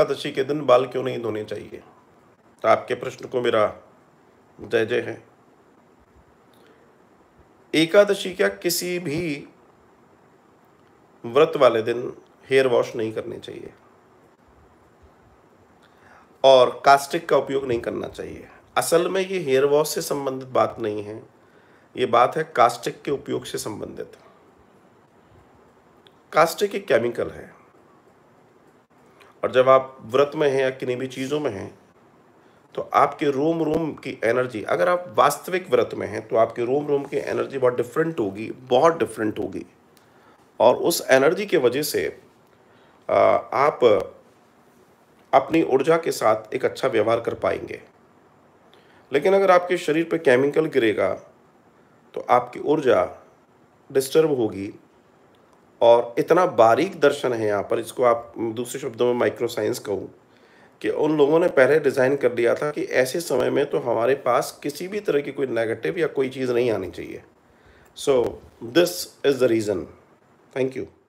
एकादशी के दिन बाल क्यों नहीं धोने चाहिए तो आपके प्रश्न को मेरा जय जय है एकादशी क्या किसी भी व्रत वाले दिन हेयर वॉश नहीं करने चाहिए और कास्टिक का उपयोग नहीं करना चाहिए असल में ये हेयर वॉश से संबंधित बात नहीं है ये बात है कास्टिक के उपयोग से संबंधित कास्टिक एक केमिकल है और जब आप व्रत में हैं या किन्हीं भी चीज़ों में हैं तो आपके रोम रोम की एनर्जी अगर आप वास्तविक व्रत में हैं तो आपके रोम रोम की एनर्जी बहुत डिफरेंट होगी बहुत डिफरेंट होगी और उस एनर्जी के वजह से आप अपनी ऊर्जा के साथ एक अच्छा व्यवहार कर पाएंगे लेकिन अगर आपके शरीर पर केमिकल गिरेगा तो आपकी ऊर्जा डिस्टर्ब होगी और इतना बारीक दर्शन है यहाँ पर इसको आप दूसरे शब्दों में माइक्रो साइंस कहूँ कि उन लोगों ने पहले डिज़ाइन कर लिया था कि ऐसे समय में तो हमारे पास किसी भी तरह की कोई नेगेटिव या कोई चीज़ नहीं आनी चाहिए so this is the reason thank you